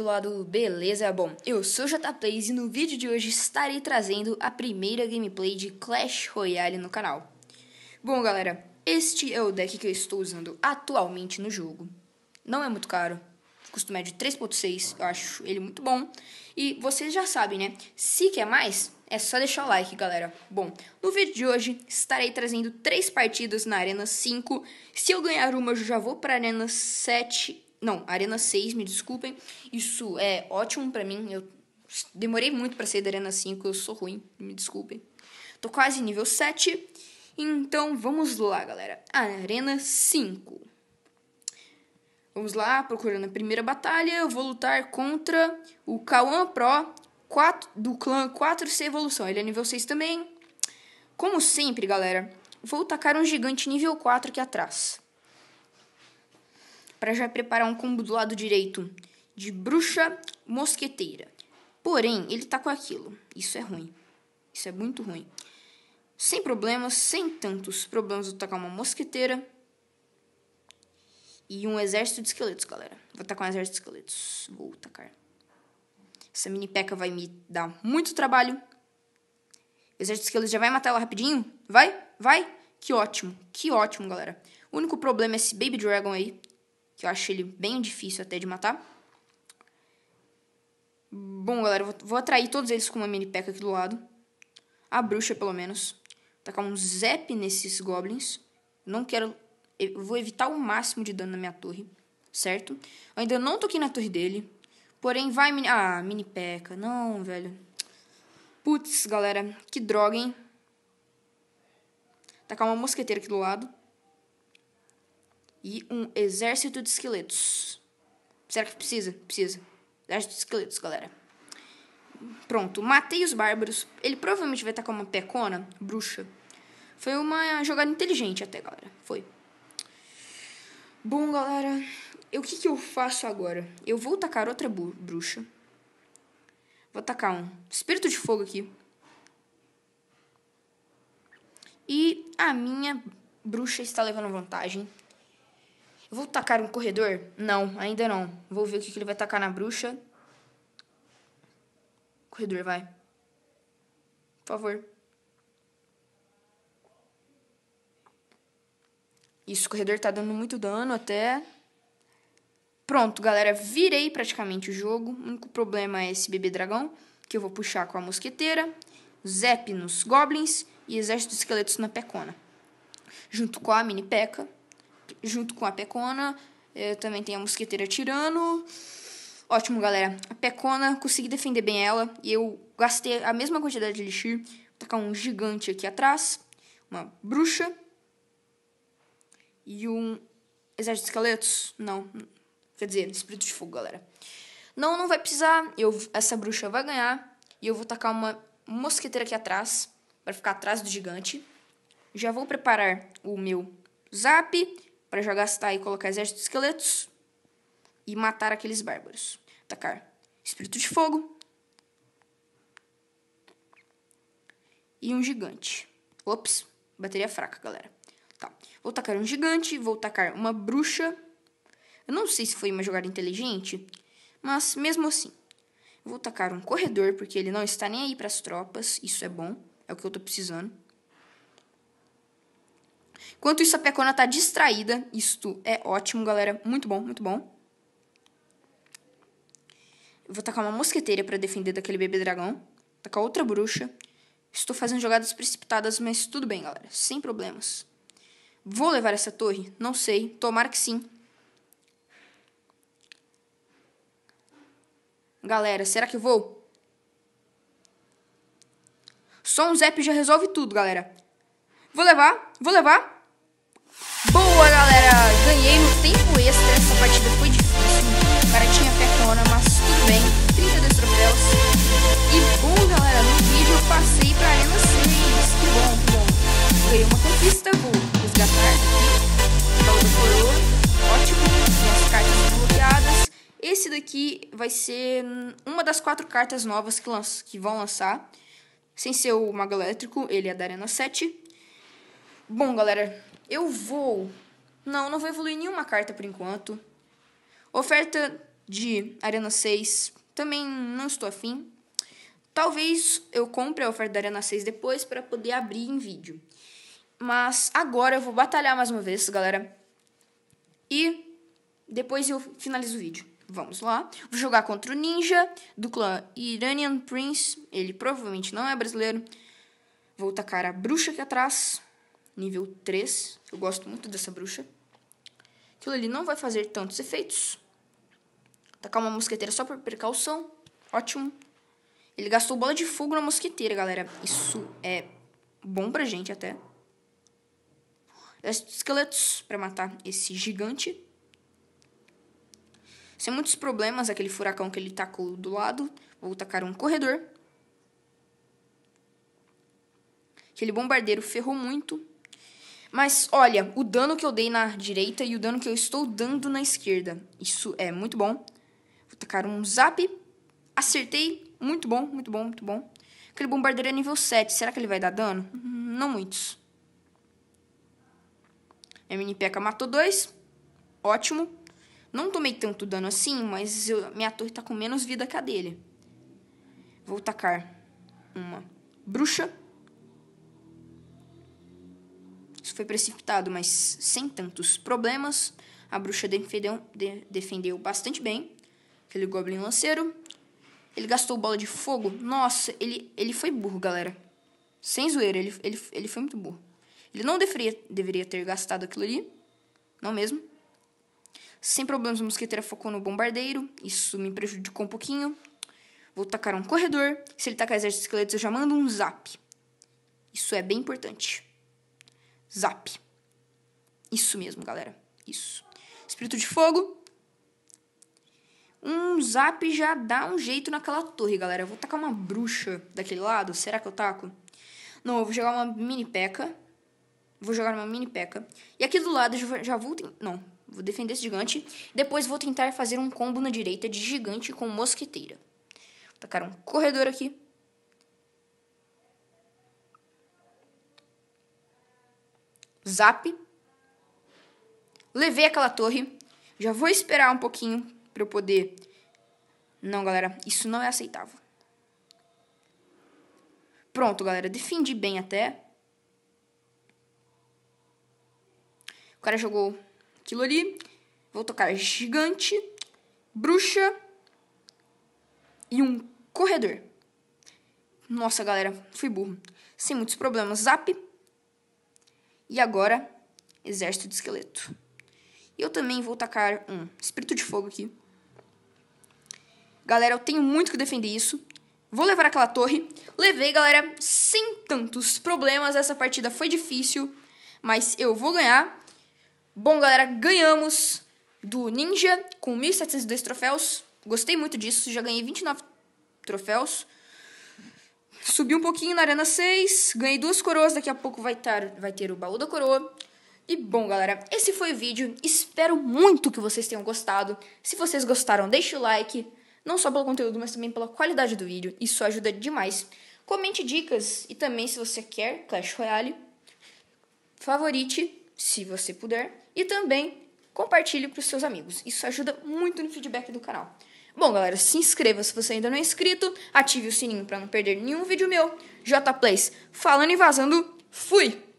lá Beleza Bom? Eu sou JPlays e no vídeo de hoje estarei trazendo a primeira gameplay de Clash Royale no canal. Bom galera, este é o deck que eu estou usando atualmente no jogo. Não é muito caro, custo médio 3.6, é eu acho ele muito bom. E vocês já sabem né, se quer mais, é só deixar o like, galera. Bom, no vídeo de hoje estarei trazendo três partidas na Arena 5. Se eu ganhar uma, eu já vou para Arena 7 não, Arena 6, me desculpem. Isso é ótimo para mim. Eu demorei muito para sair da Arena 5, eu sou ruim, me desculpem. Tô quase nível 7. Então vamos lá, galera. A Arena 5. Vamos lá, procurando a primeira batalha, eu vou lutar contra o Kawan Pro 4, do clã 4C Evolução. Ele é nível 6 também. Como sempre, galera, vou tacar um gigante nível 4 aqui atrás para já preparar um combo do lado direito de bruxa mosqueteira. Porém, ele tá com aquilo. Isso é ruim. Isso é muito ruim. Sem problemas, sem tantos problemas, vou tacar uma mosqueteira e um exército de esqueletos, galera. Vou tacar um exército de esqueletos. Vou tacar. Essa mini peca vai me dar muito trabalho. exército de esqueletos já vai matar ela rapidinho? Vai? Vai? Que ótimo. Que ótimo, galera. O único problema é esse Baby Dragon aí que eu acho ele bem difícil até de matar. Bom, galera, vou, vou atrair todos eles com uma mini peca aqui do lado. A bruxa, pelo menos. Tacar tá um zap nesses goblins. Não quero... Vou evitar o máximo de dano na minha torre, certo? Eu ainda não toquei na torre dele. Porém, vai... Mini... Ah, mini peca. Não, velho. Putz, galera. Que droga, hein? Tacar tá uma mosqueteira aqui do lado e um exército de esqueletos. Será que precisa? Precisa. Exército de esqueletos, galera. Pronto, matei os bárbaros. Ele provavelmente vai estar com uma pecona, bruxa. Foi uma jogada inteligente até, galera. Foi. Bom, galera, o que, que eu faço agora? Eu vou tacar outra bruxa. Vou tacar um espírito de fogo aqui. E a minha bruxa está levando vantagem. Vou tacar um corredor? Não, ainda não. Vou ver o que, que ele vai tacar na bruxa. Corredor, vai. Por favor. Isso, o corredor tá dando muito dano até. Pronto, galera, virei praticamente o jogo. O único problema é esse bebê dragão, que eu vou puxar com a mosqueteira. Zep nos goblins e exército de esqueletos na pecona. Junto com a mini peca junto com a Pecona. É, também tem a Mosqueteira Tirano. Ótimo, galera. A Pecona, consegui defender bem ela. E eu gastei a mesma quantidade de elixir. Vou tacar um gigante aqui atrás. Uma bruxa. E um exército de esqueletos. Não. Quer dizer, espírito de fogo, galera. Não, não vai precisar. Eu, essa bruxa vai ganhar. E eu vou tacar uma mosqueteira aqui atrás. para ficar atrás do gigante. Já vou preparar o meu zap para já gastar e colocar exército de esqueletos e matar aqueles bárbaros. Tacar espírito de fogo e um gigante. Ops, bateria fraca, galera. Tá. Vou tacar um gigante, vou tacar uma bruxa. Eu não sei se foi uma jogada inteligente, mas mesmo assim. Vou tacar um corredor, porque ele não está nem aí para as tropas, isso é bom, é o que eu tô precisando. Enquanto isso, a Pecona tá distraída. Isto é ótimo, galera. Muito bom, muito bom. vou tacar uma mosqueteira para defender daquele bebê dragão. Tacar outra bruxa. Estou fazendo jogadas precipitadas, mas tudo bem, galera. Sem problemas. Vou levar essa torre? Não sei. Tomara que sim. Galera, será que eu vou? Só um zap já resolve tudo, galera. Vou levar, vou levar. Boa, galera! Ganhei no tempo extra. Essa partida foi difícil. O cara tinha pecona, mas tudo bem. 32 troféus. E bom, galera, no vídeo eu passei pra Arena 6. Que bom, que bom. Ganhei uma conquista. Vou resgatar aqui. Bola do coroa. Ótimo. as cartas desbloqueadas. Esse daqui vai ser uma das quatro cartas novas que, que vão lançar. Sem ser o Mago Elétrico, ele é da Arena 7. Bom, galera, eu vou. Não, não vou evoluir nenhuma carta por enquanto. Oferta de Arena 6. Também não estou afim. Talvez eu compre a oferta da Arena 6 depois para poder abrir em vídeo. Mas agora eu vou batalhar mais uma vez, galera. E depois eu finalizo o vídeo. Vamos lá. Vou jogar contra o Ninja do clã Iranian Prince. Ele provavelmente não é brasileiro. Vou tacar a bruxa aqui atrás nível 3. Eu gosto muito dessa bruxa. Aquilo ali não vai fazer tantos efeitos. Atacar uma mosqueteira só por precaução. Ótimo. Ele gastou bola de fogo na mosqueteira, galera. Isso é bom pra gente até. Esqueletos para matar esse gigante. Sem muitos problemas, aquele furacão que ele tacou do lado. Vou tacar um corredor. Aquele bombardeiro ferrou muito. Mas olha, o dano que eu dei na direita e o dano que eu estou dando na esquerda. Isso é muito bom. Vou tacar um zap. Acertei. Muito bom, muito bom, muito bom. Aquele bombardeiro é nível 7. Será que ele vai dar dano? Hum, não muitos. Minha mini peca matou dois. Ótimo. Não tomei tanto dano assim, mas eu, minha torre tá com menos vida que a dele. Vou tacar uma bruxa. Isso foi precipitado, mas sem tantos problemas. A bruxa defendeu, de, defendeu bastante bem aquele Goblin Lanceiro. Ele gastou bola de fogo. Nossa, ele, ele foi burro, galera. Sem zoeira, ele, ele, ele foi muito burro. Ele não deveria, deveria ter gastado aquilo ali. Não mesmo. Sem problemas, o mosqueteiro focou no bombardeiro. Isso me prejudicou um pouquinho. Vou tacar um corredor. Se ele tacar exército de esqueletos, eu já mando um zap. Isso é bem importante. Zap. Isso mesmo, galera. Isso. Espírito de fogo. Um zap já dá um jeito naquela torre, galera. Eu vou tacar uma bruxa daquele lado. Será que eu taco? Não, eu vou jogar uma mini peca. Vou jogar uma mini peca. E aqui do lado eu já vou. Não, vou defender esse gigante. Depois vou tentar fazer um combo na direita de gigante com mosqueteira. Vou tacar um corredor aqui. Zap. Levei aquela torre. Já vou esperar um pouquinho para eu poder. Não, galera, isso não é aceitável. Pronto, galera, defendi bem até. O cara jogou aquilo ali. Vou tocar gigante, bruxa e um corredor. Nossa, galera, fui burro. Sem muitos problemas. Zap. E agora, exército de esqueleto. Eu também vou tacar um espírito de fogo aqui. Galera, eu tenho muito que defender isso. Vou levar aquela torre. Levei, galera, sem tantos problemas. Essa partida foi difícil, mas eu vou ganhar. Bom, galera, ganhamos do Ninja com 1.702 troféus. Gostei muito disso, já ganhei 29 troféus. Subi um pouquinho na Arena 6, ganhei duas coroas, daqui a pouco vai, tar, vai ter o baú da coroa. E bom, galera, esse foi o vídeo. Espero muito que vocês tenham gostado. Se vocês gostaram, deixe o like, não só pelo conteúdo, mas também pela qualidade do vídeo. Isso ajuda demais. Comente dicas e também se você quer Clash Royale, favorite se você puder e também compartilhe para os seus amigos. Isso ajuda muito no feedback do canal. Bom, galera, se inscreva se você ainda não é inscrito, ative o sininho para não perder nenhum vídeo meu. J Plays, falando e vazando, fui!